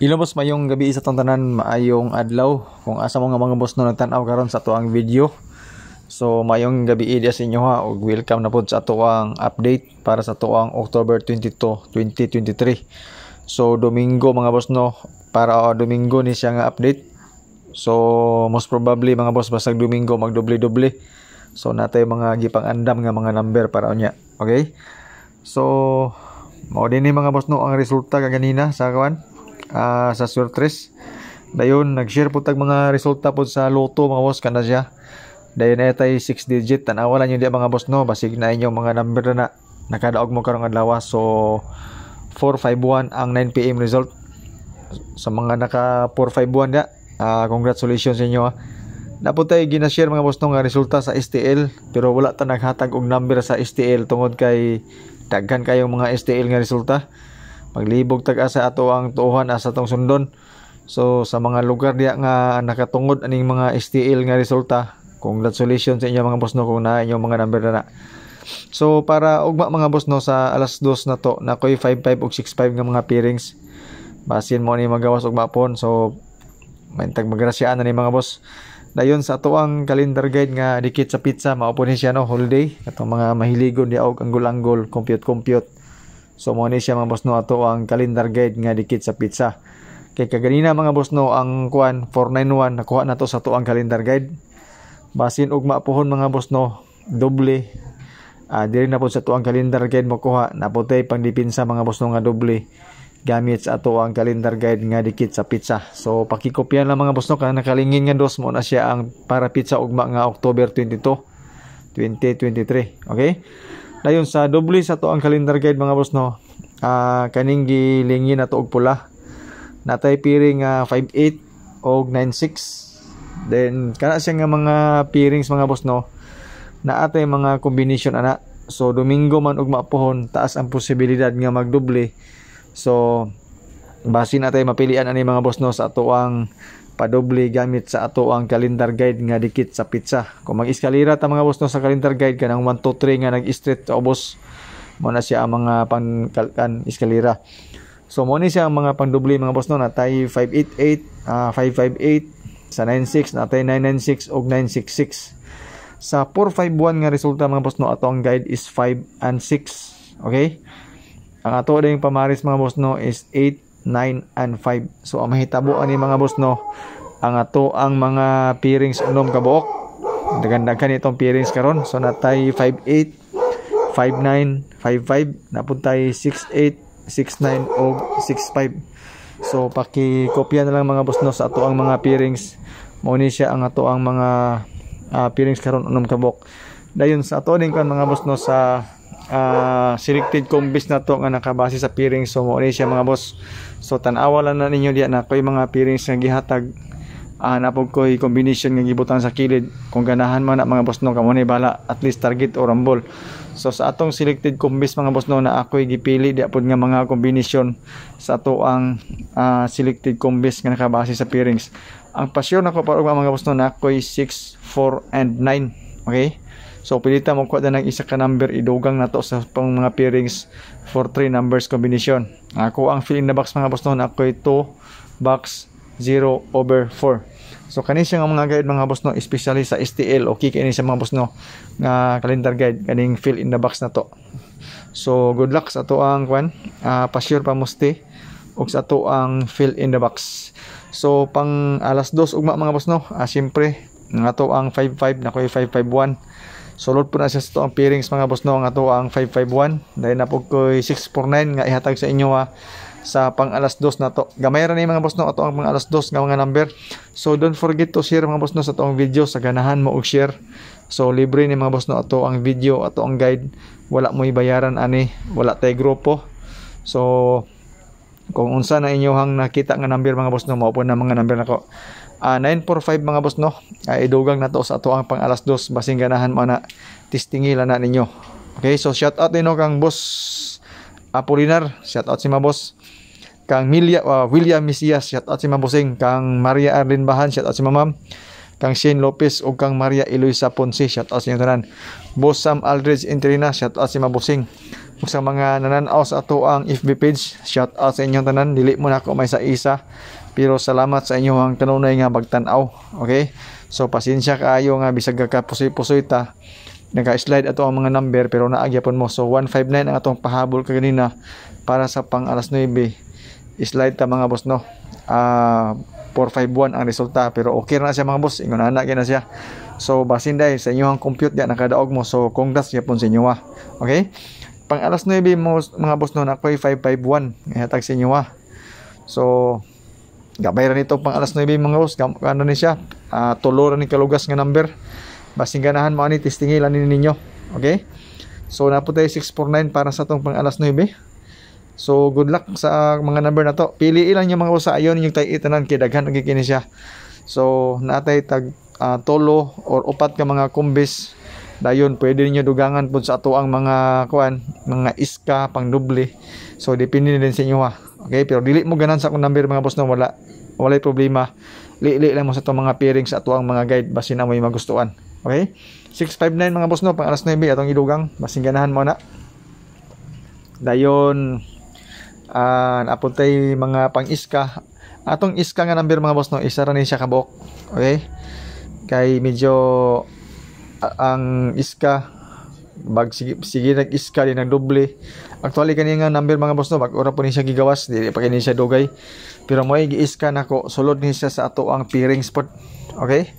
Ilumos mayong gabi sa tong maayong adlaw kung asa mo nga mga boss no nagtan-aw karon sa tuang video. So mayong gabi sa inyo ha ug welcome na pod sa tuang update para sa tuang October 22, 2023. So Domingo mga boss no para uh, Domingo ni siya nga update. So most probably mga boss basag Domingo magdoble-doble. So natay mga gipang-andam nga mga number para unya. Okay? So mao din ni mga boss no ang resulta kaganina sa kawan uh, sa Surtres. Dayon, nag-share po tag mga resulta po sa loto mga boss, kana siya. Dayon na 6 digit, tanawa lang yun di mga boss no, basig na inyong mga number na nakadaog mo karong adlaw so 451 ang 9pm result sa mga naka 451 da uh, congratulations sa inyo ha. Napot tayo ginashare mga boss nga resulta sa STL pero wala ta naghatag og number sa STL tungod kay daghan kayong mga STL nga resulta paglibog tag asa ato ang tuohan asa tong sundon so sa mga lugar diya nga nakatungod aning mga STL nga resulta congratulations sa inyo mga boss no kung na inyo mga number na, na. So para ugma mga boss no sa alas 2 na to na koy 55 og 65 nga mga pairings. Basin mo ni magawas og mapon. So maintag magrasyaan na ni mga boss. Dayon sa ato ang calendar guide nga dikit sa pizza maupon ni siya no holiday atong mga mahiligon di og ang anggol compute compute So mo ni siya mga boss no ato ang calendar guide nga dikit sa pizza. Kay kaganina mga boss no ang kuan 491 nakuha na to sa to ang calendar guide. Basin ugma pohon mga boss no doble uh, diri na po sa to ang calendar guide makuha naputay pang dipinsa mga boss no nga doble gamit sa ato ang calendar guide nga dikit sa pizza. So pakikopya lang mga boss no kana nakalingin nga dos mo na siya ang para pizza ugma nga October 22 2023. Okay? dayon sa doble sa to ang calendar guide mga boss no uh, kaning gilingi na to og pula natay piring uh, ah, 58 og 96 then kana siya nga mga pirings mga boss no na atay mga combination ana so domingo man og mapuhon taas ang posibilidad nga magdoble so Basi na tayo mapilian ani mga boss no sa atoang padoble gamit sa atoang calendar guide nga dikit sa pizza. Kung mag-eskalera ta mga boss no sa calendar guide kanang 1 2 3 nga nag-straight sa ubos mo na siya ang mga kan eskalera. So mo ni siya ang mga pangdoble mga boss no natay 588, uh, 558 sa 96 natay 996 og 966. Sa 451 nga resulta mga boss no atoang guide is 5 and 6. Okay? Ang ato ding pamaris mga boss no is 8 9 and 5 so ang mahitabo ani mga boss no ang ato ang mga pairings unom ka buok dagandaghan itong pairings karon so natay 58 59 55 napuntay 68 69 og 65 so paki-kopya na lang mga boss no sa ato ang mga pairings mo ni siya ang ato ang mga uh, ah, pairings karon unom ka buok dayon sa ato ning kan mga boss no sa uh, ah, selected combis na to nga nakabase sa piring so mo siya mga boss so tanawa lang na ninyo diyan na koy mga pirings nga gihatag uh, napog koy combination nga gibutan sa kilid kung ganahan man na mga boss no kamo ni bala at least target o rumble so sa atong selected combis mga boss no na ako'y gipili di pod nga mga combination sa ato ang uh, selected combis nga nakabase sa pirings ang pasyon ako para mga boss no na ako'y 6 4 and 9 okay So pilita mo kuha ng isa ka number idugang nato sa pang mga pairings for 3 numbers combination. Ako ang fill in the box mga boss noon ako ito box 0 over 4. So kani siya nga mga guide mga boss no especially sa STL o okay, kini sa mga boss no nga calendar guide kaning fill in the box na to. So good luck sa ato ang kwan uh, ah, pa-share pa musti og sa ato ang fill in the box. So pang alas 2 ugma mga boss no, ah, uh, syempre nga to ang 55 na ko 551 Sulod po na siya sa to ang pairings mga boss no ang ato ang 551 dahil napog ko 649 nga ihatag sa inyo ha ah, sa pang alas 2 na to. Gamay ra ni mga boss no ato ang mga alas 2 nga mga number. So don't forget to share mga boss no sa toong video sa ganahan mo og share. So libre ni mga boss no ato ang video ato ang guide wala mo bayaran ani wala tay grupo. So kung unsa na inyohang nakita nga number mga boss no, mao po na mga number nako. Uh, ah, 945 mga boss no. Uh, idugang to sa ato ang pang alas 2 basing ganahan mo na tistingilan na ninyo. Okay, so shout out ino kang boss ah, Apolinar, shout out si mga boss kang Milia, uh, William Misias, shout out si bossing kang Maria Arlene Bahan, shout out si Mamam kang Shane Lopez ug kang Maria Eloisa Ponce shout out sa inyo tanan boss Sam Aldridge Interina shout out sa si mabusing ug sa mga nananaw sa ato ang FB page shout out sa inyo tanan dili mo na ako may sa isa pero salamat sa inyo ang kanunay nga pagtan-aw okay so pasensya kayo nga bisag ka pusoy-pusoy ta naka-slide ato ang mga number pero naagyapon mo so 159 ang atong pahabol ka kanina para sa pang alas 9 slide ta mga boss no ah uh, 451 ang resulta pero okay na siya mga boss ingon ana na siya so basin dai sa inyong compute dia nakadaog mo so congrats gyapon sa inyo ah okay pang alas 9 mo mga boss no nakoy 551 ihatag sa inyo ah so gabay ra nito pang alas 9 mga boss ano ni siya uh, tulo ni kalugas nga number basin ganahan mo ani testingilan ninyo okay so ay 649 para sa tong pang alas 9 So good luck sa mga number na to. Pili ilan yung mga usa ayon yung tay itanan kay daghan gyud kini siya. So natay tag uh, tolo or upat ka mga kumbis dayon pwede niyo dugangan pud sa ato ang mga kuan mga iska pang doble so depende din sa inyo ha okay pero dili mo ganan sa akong number mga boss no wala walay problema lili lang mo sa ato mga pairing sa ato ang mga guide basin na mo yung magustuhan okay 659 mga boss no pang alas 9 atong idugang basin ganahan mo na dayon uh, napuntay mga pang-iska. Atong iska nga number mga boss no, isa ra ni siya kabok. Okay? Kay medyo uh, ang iska bag sige, sige nag iska din doble Actually kani nga number mga boss no, bag ora po ni siya gigawas, dili pa kini siya dugay. Pero gi iska nako, sulod ni siya sa ato ang piring spot. Okay?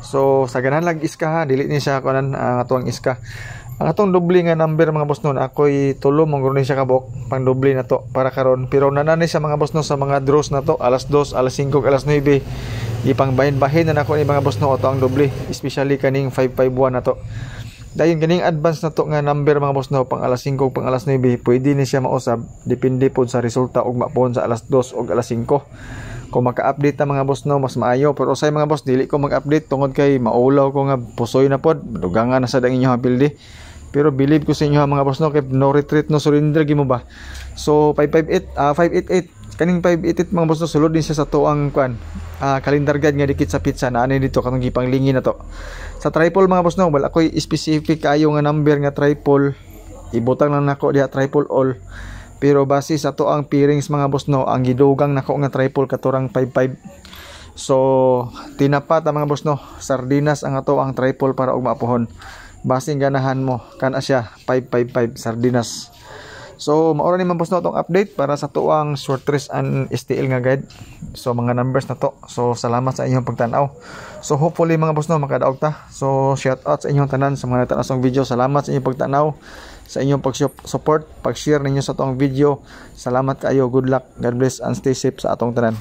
So sa ganan lang iska ha, dili ni siya kanan ang ah, uh, ang iska. Ang atong doble nga number mga boss nun, ako'y tulo mong siya kabok, pang doble na to para karon. Pero nanani sa mga boss nun sa mga draws na to, alas 2, alas 5, alas 9. Ipang bahin-bahin na nako ni mga boss nun, ito ang doble, especially kaning 551 na to. Dayon ganing advance na to nga number mga boss no pang alas 5 pang alas 9 pwede ni siya mausab depende pod sa resulta ug mapon sa alas 2 og alas 5. Kung maka-update na mga boss no mas maayo pero usay mga boss dili ko mag-update tungod kay maulaw ko nga pusoy na pod dugangan na sa dang inyong bildi. Pero believe ko sa inyo ha mga boss no, kay no retreat no surrender gimo ba. So 558 uh, 588 kaning 588 mga boss no sulod din siya sa tuang kwan. Uh, calendar guide nga dikit sa pizza na ani dito katong gipanglingi na to. Sa triple mga boss no, wala koy specific ayo nga number nga triple. Ibutang lang nako diha triple all. Pero base sa to pairings mga boss no, ang gidugang nako nga triple katurang 55. So, tinapat ang ah, mga boss no, sardinas ang ato ang triple para og maapuhon basing ganahan mo kana siya 555 sardinas so maura ni man pasno tong update para sa tuang short race and STL nga guide so mga numbers na to so salamat sa inyong pagtan-aw so hopefully mga boss no makadaog ta so shout out sa inyong tanan sa mga natanaw video salamat sa inyong pagtan-aw sa inyong pag-support pag-share ninyo sa tong video salamat kayo good luck god bless and stay safe sa atong tanan